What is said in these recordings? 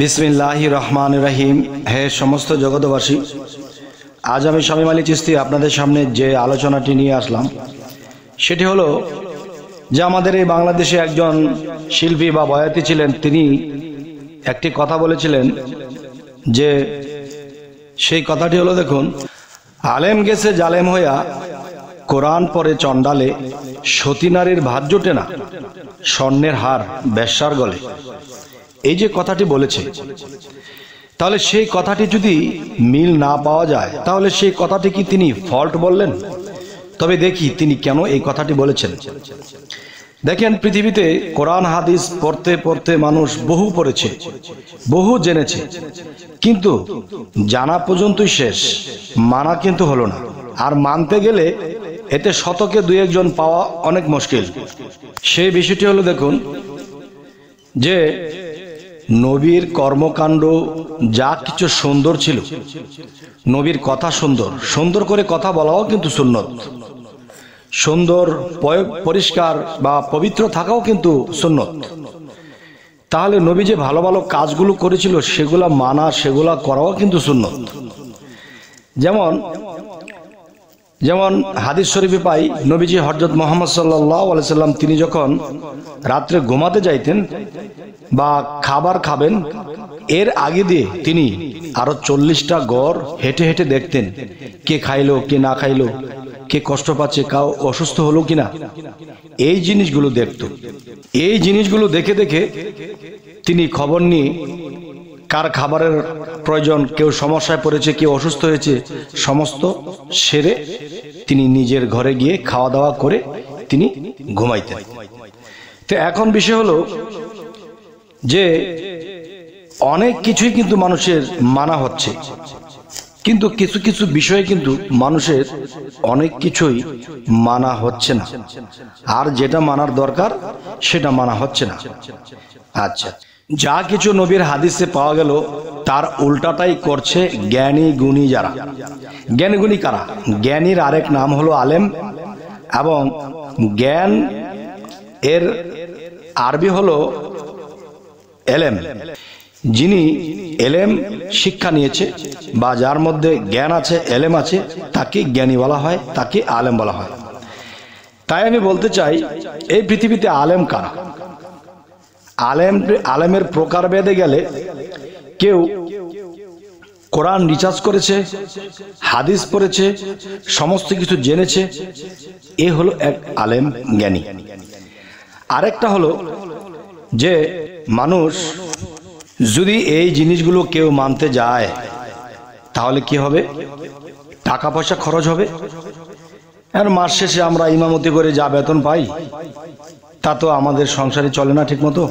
বিসমিল্লাহি রহমান রাহিম হে সমস্ত জগতবাসী আজ আমি স্বামী মালিক চিস্তি আপনাদের সামনে যে আলোচনাটি নিয়ে আসলাম সেটি হলো যে আমাদের এই বাংলাদেশে একজন শিল্পী বা বয়াতি ছিলেন তিনি একটি কথা বলেছিলেন যে সেই কথাটি হলো দেখুন আলেম গেছে জালেম হইয়া কোরআন পরে চণ্ডালে সতীনারীর ভাত জোটে না স্বর্ণের হার ব্যবসার গলে এই যে কথাটি বলেছে তাহলে সেই কথাটি যদি মিল না পাওয়া যায় তাহলে সেই কথাটি কি তিনি ফল্ট বললেন তবে দেখি তিনি কেন এই কথাটি বলেছেন দেখেন পৃথিবীতে কোরআন হাদিস পড়তে পড়তে মানুষ বহু পড়েছে বহু জেনেছে কিন্তু জানা পর্যন্তই শেষ মানা কিন্তু হলো না আর মানতে গেলে এতে শতকে দুই একজন পাওয়া অনেক মুশকিল সেই বিষয়টি হলো দেখুন যে নবীর কর্মকাণ্ড যা কিছু সুন্দর ছিল নবীর কথা সুন্দর সুন্দর করে কথা বলাও কিন্তু সুন্নত সুন্দর পরিষ্কার বা পবিত্র থাকাও কিন্তু সুন্নত তাহলে নবী যে ভালো ভালো কাজগুলো করেছিল সেগুলা মানা সেগুলা করাও কিন্তু সুন্নত যেমন যেমন হাদিস শরীফে পাই নবীজি হরজত মোহাম্মদ সাল্লাহ সাল্লাম তিনি যখন রাত্রে ঘুমাতে যাইতেন বা খাবার খাবেন এর আগে দিয়ে তিনি আরো চল্লিশটা গড় হেঁটে হেঁটে দেখতেন কে খাইলো কে না খাইলো কে কষ্ট পাচ্ছে কাউ অসুস্থ হলো কিনা এই জিনিসগুলো দেখত এই জিনিসগুলো দেখে দেখে তিনি খবর নিয়ে কার খাবারের প্রয়োজন কেউ সমস্যায় পড়েছে কেউ অসুস্থ হয়েছে সমস্ত সেরে তিনি নিজের ঘরে গিয়ে খাওয়া দাওয়া করে তিনি ঘুমাইতেন তো এখন বিষয় হলো যে অনেক কিছুই কিন্তু মানুষের মানা হচ্ছে কিন্তু কিছু কিছু বিষয়ে কিন্তু মানুষের অনেক কিছুই মানা হচ্ছে না আর যেটা মানার দরকার সেটা মানা হচ্ছে না আচ্ছা যা কিছু নবীর হাদিসে পাওয়া গেল তার উল্টাটাই করছে জ্ঞানী গুণী যারা জ্ঞান গুণী কারা জ্ঞানীর আরেক নাম হলো আলেম এবং জ্ঞান এর আরবি হলো এলেম যিনি এলেম শিক্ষা নিয়েছে বা যার মধ্যে জ্ঞান আছে এলেম আছে তাকে জ্ঞানী বলা হয় তাকে আলেম বলা হয় তাই আমি বলতে চাই এই পৃথিবীতে আলেম কারা আলেম আলেমের প্রকার বেদে গেলে কেউ কোরআন রিচার্জ করেছে হাদিস পড়েছে সমস্ত কিছু জেনেছে এ হলো এক আলেম জ্ঞানী আরেকটা হলো যে মানুষ যদি এই জিনিসগুলো কেউ মানতে যায় তাহলে কি হবে টাকা পয়সা খরচ হবে আর মাস শেষে আমরা ইমামতি করে যা বেতন পাই তা তো আমাদের সংসারে চলে না ঠিকমতো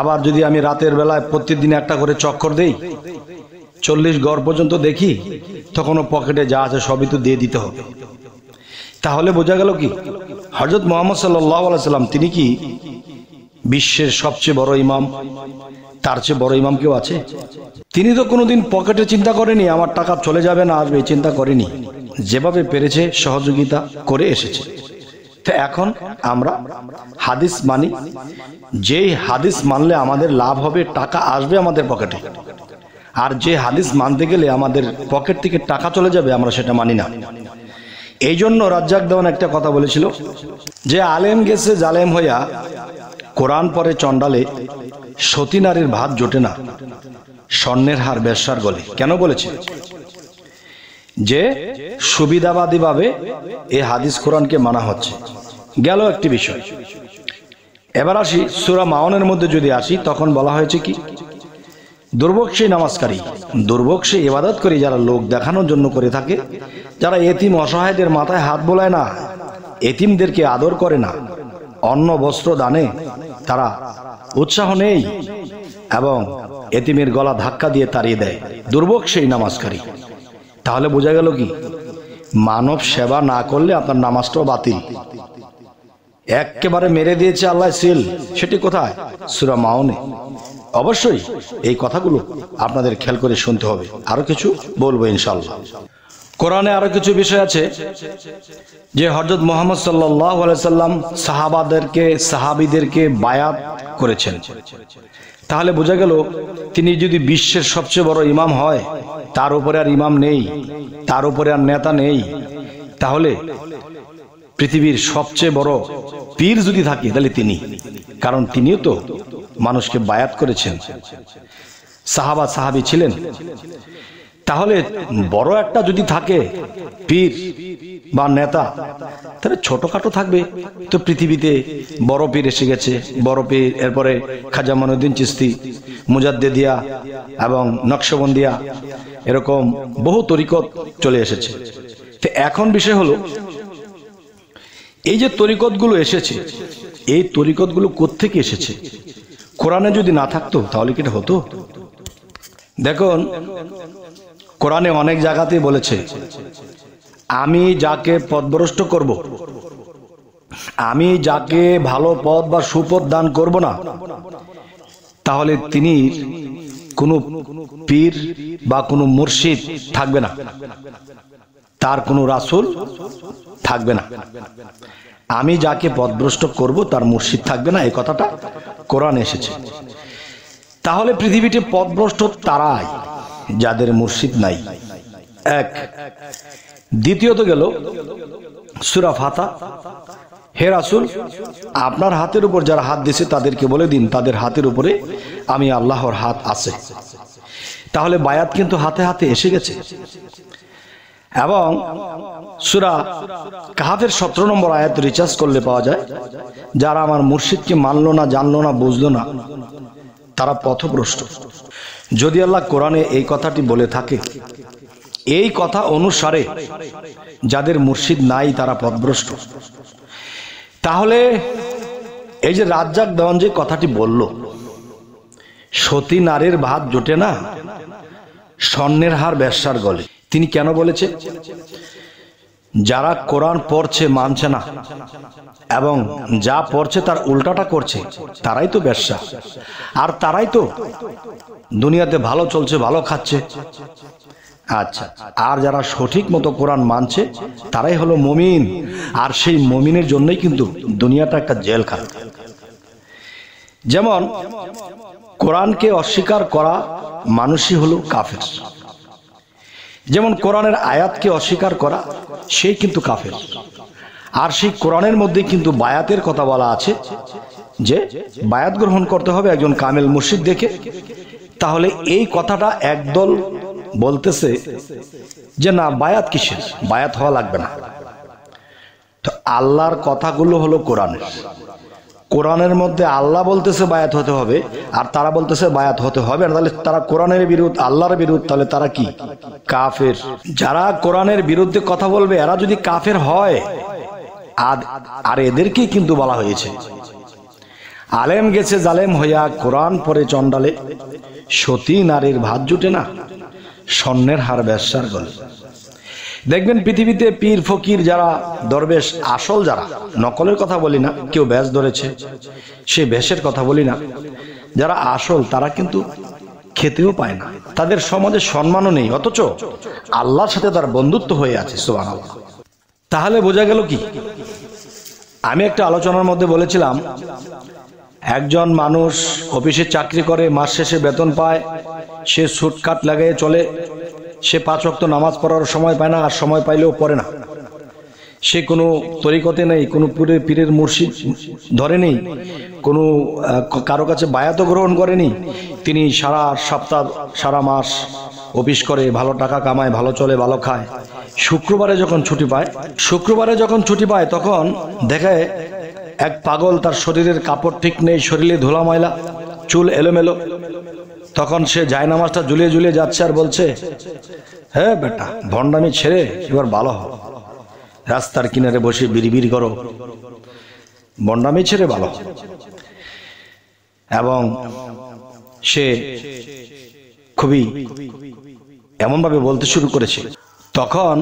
আবার যদি আমি রাতের বেলায় প্রত্যেকদিন একটা করে চক্কর দেই চল্লিশ গড় পর্যন্ত দেখি তখনও পকেটে যা আছে সবই তো দিয়ে দিতে হবে তাহলে বোঝা গেল কি হজরত মোহাম্মদ সাল্লাম তিনি কি বিশ্বের সবচেয়ে বড় ইমাম তার চেয়ে বড় ইমাম কেউ আছে তিনি তো কোনোদিন পকেটে চিন্তা করেনি আমার টাকা চলে যাবে না আসবে চিন্তা করেনি যেভাবে পেরেছে সহযোগিতা করে এসেছে তো এখন আমরা হাদিস মানি যেই হাদিস মানলে আমাদের লাভ হবে টাকা আসবে আমাদের পকেটে আর যে হাদিস মানতে গেলে আমাদের পকেট থেকে টাকা চলে যাবে আমরা সেটা মানি না এই জন্য রাজ্জাক দেওয়ান একটা কথা বলেছিল যে আলেম গেছে জালেম হইয়া কোরআন পরে চণ্ডালে সতী নারীর ভাত জোটে না স্বর্ণের হার ব্যবসার গলে কেন বলেছে যে সুবিধাবাদীভাবে এই হাদিস কোরআনকে মানা হচ্ছে গেল একটি বিষয় এবার আসি সুরা মাওনের মধ্যে যদি আসি তখন বলা হয়েছে কি দুর্ভোগ সেই নামাজকারী দুর্ভোগ সে ইবাদত করে যারা লোক দেখানোর জন্য করে থাকে যারা এতিম অসহায়দের মাথায় হাত বোলায় না এতিমদেরকে আদর করে না অন্ন বস্ত্র দানে তারা উৎসাহ নেই এবং এতিমের গলা ধাক্কা দিয়ে তাড়িয়ে দেয় দুর্ভোগ সেই নামাজকারী তাহলে বোঝা গেল কি মানব সেবা না করলে আপনার নামাজটাও বাতিল একেবারে মেরে দিয়েছে আল্লাহ সিল সেটি কোথায় সুরা মাওনে অবশ্যই এই কথাগুলো আপনাদের খেয়াল করে শুনতে হবে আরো কিছু বলবো ইনশাল্লাহ কোরআনে আরো কিছু বিষয় আছে যে হজরত মোহাম্মদ সাল্লাম সাহাবাদেরকে সাহাবিদেরকে বায়াত করেছেন তাহলে বোঝা গেল তিনি যদি বিশ্বের সবচেয়ে বড় ইমাম হয় তার উপরে আর ইমাম নেই তার উপরে আর নেতা নেই তাহলে পৃথিবীর সবচেয়ে বড় পীর যদি থাকে তাহলে তিনি কারণ তিনিও তো মানুষকে বায়াত করেছেন সাহাবা সাহাবি ছিলেন তাহলে বড় একটা যদি থাকে পীর বা নেতা তাহলে ছোটখাটো থাকবে তো পৃথিবীতে বড় পীর এসে গেছে বড় পীর এরপরে খাজা মনুদ্দিন চিস্তি মুজাদ্দেদিয়া এবং নকশবন্দিয়া এরকম বহু তরিকত চলে এসেছে তো এখন বিষয় হলো এই যে তরিকতগুলো এসেছে এই তরিকতগুলো কোত্থেকে এসেছে কোরআনে যদি না থাকতো তাহলে কি এটা হতো দেখুন কোরআনে অনেক জায়গাতেই বলেছে আমি যাকে পদভ্রষ্ট করব। আমি যাকে ভালো পথ বা সুপথ দান করব না তাহলে তিনি কোনো পীর বা কোনো মুর্শিদ থাকবে না তার কোনো রাসুল থাকবে না আমি যাকে পদভ্রষ্ট করব তার মুর্শিদ থাকবে না এই কথাটা কোরআন এসেছে তাহলে পৃথিবীতে পদভ্রষ্ট তারাই যাদের মুর্শিদ নাই এক দ্বিতীয়ত গেল সুরা ফাতা হে রাসুল আপনার হাতের উপর যারা হাত দিছে তাদেরকে বলে দিন তাদের হাতের উপরে আমি আল্লাহর হাত আছে তাহলে বায়াত কিন্তু হাতে হাতে এসে গেছে এবং সুরা কাহাফের সতেরো নম্বর আয়াত রিচার্জ করলে পাওয়া যায় যারা আমার মুর্শিদকে মানল না জানলো না বুঝলো না তারা পথভ্রষ্ট যদি আল্লাহ কোরআনে এই কথাটি বলে থাকে এই কথা অনুসারে যাদের মুর্শিদ নাই তারা পথভ্রষ্ট তাহলে এই যে রাজ্জাক দেওয়ান যে কথাটি বলল সতী নারীর ভাত জোটে না স্বর্ণের হার ব্যবসার গলে তিনি কেন বলেছে যারা কোরআন পড়ছে মানছে না এবং যা পড়ছে তার উল্টাটা করছে তারাই তো ব্যবসা আর তারাই তো দুনিয়াতে ভালো চলছে ভালো খাচ্ছে আচ্ছা আর যারা সঠিক মতো কোরআন মানছে তারাই হলো মমিন আর সেই মমিনের জন্যই কিন্তু দুনিয়াটা একটা জেল জেলখানা যেমন কোরআনকে অস্বীকার করা মানুষই হলো কাফের যেমন কোরআনের আয়াতকে অস্বীকার করা সেই কিন্তু কাফের আর সেই কোরআনের মধ্যে কিন্তু বায়াতের কথা বলা আছে যে বায়াত গ্রহণ করতে হবে একজন কামেল মুর্শিদ দেখে তাহলে এই কথাটা একদল বলতেছে যে না বায়াত কিসের বায়াত হওয়া লাগবে না তো আল্লাহর কথাগুলো হলো কোরআনের কোরআনের মধ্যে আল্লাহ বলতেছে বায়াত হতে হবে আর তারা বলতেছে বায়াত হতে হবে না তাহলে তারা কোরআনের বিরুদ্ধ আল্লাহর বিরুদ্ধ তাহলে তারা কি কাফের যারা কোরআনের বিরুদ্ধে কথা বলবে এরা যদি কাফের হয় আর এদেরকেই কিন্তু বলা হয়েছে আলেম গেছে জালেম হইয়া কোরআন পরে চন্ডালে সতী নারীর ভাত জুটে না স্বর্ণের হার ব্যবসার গল্প দেখবেন পৃথিবীতে পীর ফকির যারা দরবেশ আসল যারা নকলের কথা বলি না কেউ ব্যাস ধরেছে সে ব্যাসের কথা বলি না যারা আসল তারা কিন্তু খেতেও পায় না তাদের সমাজে সম্মানও নেই অথচ আল্লাহর সাথে তার বন্ধুত্ব হয়ে আছে সোহান তাহলে বোঝা গেল কি আমি একটা আলোচনার মধ্যে বলেছিলাম একজন মানুষ অফিসে চাকরি করে মাস শেষে বেতন পায় সে সুটকাট লাগিয়ে চলে সে পাঁচ অক্ত নামাজ পড়ার সময় পায় না আর সময় পাইলেও পড়ে না সে কোনো তরিকতে নেই কোনো পীরের পীরের মুর্শিদ ধরেনি কোনো কারো কাছে বায়াত গ্রহণ করেনি তিনি সারা সপ্তাহ সারা মাস অফিস করে ভালো টাকা কামায় ভালো চলে ভালো খায় শুক্রবারে যখন ছুটি পায় শুক্রবারে যখন ছুটি পায় তখন দেখে এক পাগল তার শরীরের কাপড় ঠিক নেই শরীরে ধুলা ময়লা চুল এলোমেলো তখন সে নামাজটা ঝুলিয়ে ঝুলিয়ে যাচ্ছে আর বলছে হ্যাঁ বেটা ভণ্ডামি ছেড়ে এবার ভালো হো রাস্তার কিনারে বসে বিড়ি করো ভণ্ডামি ছেড়ে ভালো এবং সে খুবই এমনভাবে বলতে শুরু করেছে তখন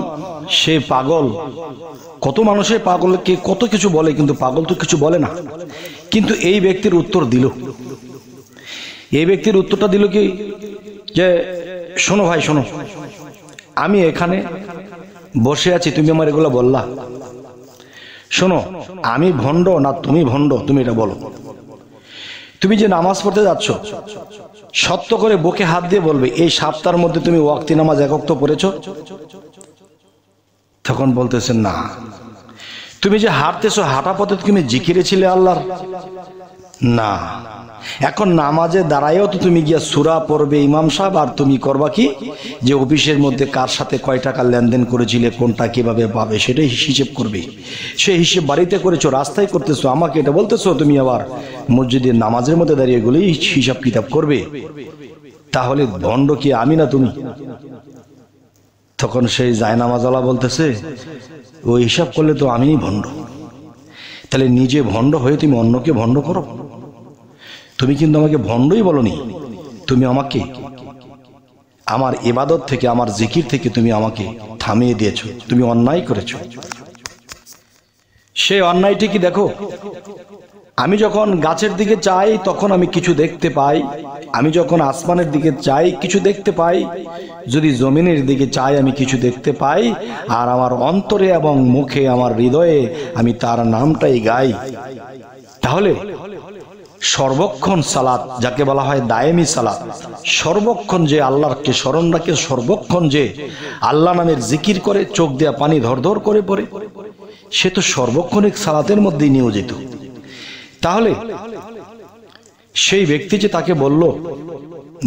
সে পাগল কত মানুষে পাগলকে কত কিছু বলে কিন্তু পাগল তো কিছু বলে না কিন্তু এই ব্যক্তির উত্তর দিল এই ব্যক্তির উত্তরটা দিল কি যে শোনো ভাই শোনো আমি এখানে বসে আছি তুমি আমার এগুলো বললা শোনো আমি ভণ্ড না তুমি ভণ্ড তুমি এটা বলো তুমি যে নামাজ পড়তে যাচ্ছ সত্য করে বুকে হাত দিয়ে বলবে এই সপ্তাহের মধ্যে তুমি ওয়াক্তি নামাজ একক তো পড়েছ তখন বলতেছেন না তুমি যে হাঁটতেছো হাঁটা পথে তুমি জিকিরে ছিলে আল্লাহর না এখন নামাজে দাঁড়ায়ও তো তুমি গিয়া সুরা পড়বে ইমাম সাহেব আর তুমি করবা কি যে অফিসের মধ্যে কার সাথে কয় টাকা লেনদেন করেছিলে কোনটা কিভাবে পাবে সেটাই হিসেব করবে সে হিসেব বাড়িতে করেছো রাস্তায় করতেছো আমাকে এটা বলতেছো তুমি আবার মসজিদের নামাজের মধ্যে দাঁড়িয়ে গেলেই হিসাব কিতাব করবে তাহলে ভণ্ড কি আমি না তুমি তখন সেই জায়নামাজওয়ালা বলতেছে ও হিসাব করলে তো আমিই ভণ্ড তাহলে নিজে ভণ্ড হয়ে তুমি অন্যকে ভণ্ড করো তুমি কিন্তু আমাকে ভণ্ডই বলনি তুমি আমাকে আমার এবাদত থেকে আমার জিকির থেকে তুমি আমাকে থামিয়ে দিয়েছ তুমি অন্যায় করেছ সেই অন্যায়টি কি দেখো আমি যখন গাছের দিকে চাই তখন আমি কিছু দেখতে পাই আমি যখন আসমানের দিকে চাই কিছু দেখতে পাই যদি জমিনের দিকে চাই আমি কিছু দেখতে পাই আর আমার অন্তরে এবং মুখে আমার হৃদয়ে আমি তার নামটাই গাই তাহলে সর্বক্ষণ সালাত যাকে বলা হয় দায়েমি সালাত সর্বক্ষণ যে আল্লাহকে স্মরণ রাখে সর্বক্ষণ যে আল্লাহ নামের জিকির করে চোখ দেয়া পানি ধরধর করে পড়ে সে তো সর্বক্ষণিক সালাতের মধ্যেই নিয়োজিত তাহলে সেই ব্যক্তি যে তাকে বলল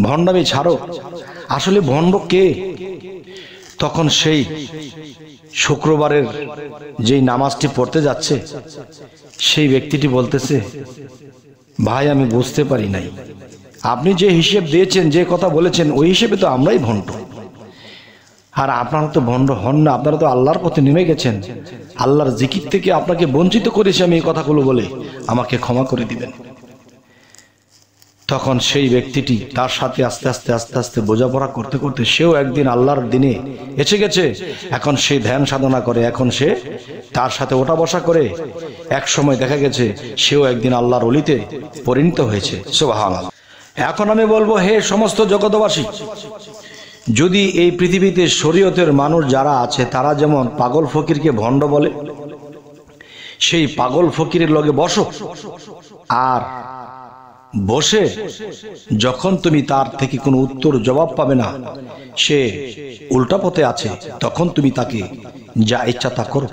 ভণ্ডামি ছাড়ো আসলে ভণ্ড কে তখন সেই শুক্রবারের যেই নামাজটি পড়তে যাচ্ছে সেই ব্যক্তিটি বলতেছে ভাই আমি বুঝতে পারি নাই আপনি যে হিসেব দিয়েছেন যে কথা বলেছেন ওই হিসেবে তো আমরাই ভণ্ড আর আপনারা তো ভণ্ড হন না আপনারা তো আল্লাহর পথে নেমে গেছেন আল্লাহর জিকির থেকে আপনাকে বঞ্চিত করেছি আমি এই কথাগুলো বলে আমাকে ক্ষমা করে দিবেন তখন সেই ব্যক্তিটি তার সাথে আস্তে আস্তে আস্তে আস্তে বোঝাপড়া করতে করতে সেও একদিন আল্লাহর দিনে এসে গেছে এখন সে ধ্যান সাধনা করে এখন সে তার সাথে ওটা বসা করে এক সময় দেখা গেছে সেও একদিন আল্লাহর অলিতে পরিণত হয়েছে সোবাহ এখন আমি বলবো হে সমস্ত জগতবাসী যদি এই পৃথিবীতে শরীয়তের মানুষ যারা আছে তারা যেমন পাগল ফকিরকে ভণ্ড বলে সেই পাগল ফকিরের লগে বসো আর বসে যখন তুমি তার থেকে কোনো উত্তর জবাব পাবে না সে উল্টা পথে আছে তখন তুমি তাকে যা ইচ্ছা তা করো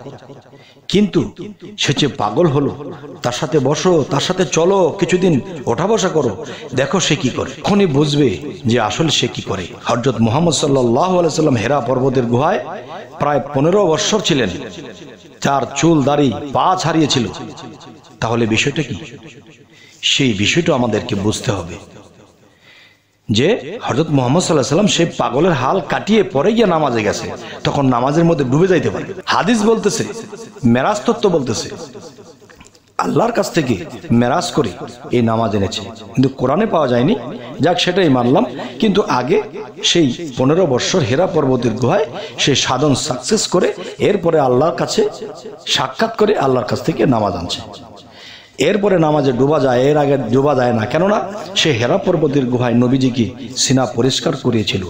কিন্তু সে যে পাগল হলো তার সাথে বসো তার সাথে চলো কিছুদিন ওঠা বসা করো দেখো সে কি করে এখনই বুঝবে যে আসলে সে কি করে হজরত মোহাম্মদ সাল্লাহ আলাইসাল্লাম হেরা পর্বতের গুহায় প্রায় পনেরো বৎসর ছিলেন তার চুল দাড়ি পা ছাড়িয়েছিল তাহলে বিষয়টা কি সেই বিষয়টা আমাদেরকে বুঝতে হবে যে হজরত মোহাম্মদ সাল্লাহ সাল্লাম সেই পাগলের হাল কাটিয়ে পরে গিয়ে নামাজে গেছে তখন নামাজের মধ্যে ডুবে যাইতে পারে হাদিস বলতেছে মেরাজ তত্ত্ব বলতেছে আল্লাহর কাছ থেকে মেরাজ করে এই নামাজ এনেছে কিন্তু কোরআনে পাওয়া যায়নি যাক সেটাই মানলাম কিন্তু আগে সেই পনেরো বৎসর হেরা পর্বতের গুহায় সে সাধন সাকসেস করে এরপরে আল্লাহর কাছে সাক্ষাৎ করে আল্লাহর কাছ থেকে নামাজ আনছে এরপরে নামাজে ডোবা যায় এর আগে ডোবা যায় না কেননা সে হেরা পর্বতের গুহায় নবীজিকে সিনা পরিষ্কার করিয়েছিল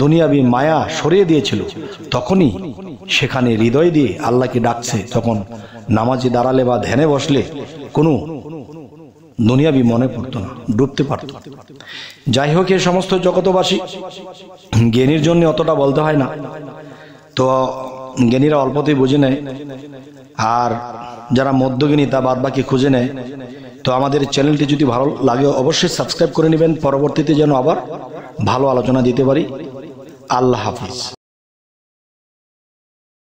দুনিয়াবি মায়া সরিয়ে দিয়েছিল তখনই সেখানে হৃদয় দিয়ে আল্লাহকে ডাকছে তখন নামাজে দাঁড়ালে বা ধ্যানে বসলে কোনো দুনিয়াবি মনে পড়তো না ডুবতে পারত যাই হোক এ সমস্ত জগতবাসী জ্ঞানীর জন্য অতটা বলতে হয় না তো জ্ঞানীরা অল্পতেই বুঝে নেয় আর যারা মধ্যগিনী তা বাদ বাকি খুঁজে নেয় তো আমাদের চ্যানেলটি যদি ভালো লাগে অবশ্যই সাবস্ক্রাইব করে নেবেন পরবর্তীতে যেন আবার ভালো আলোচনা দিতে পারি আল্লাহ হাফিজ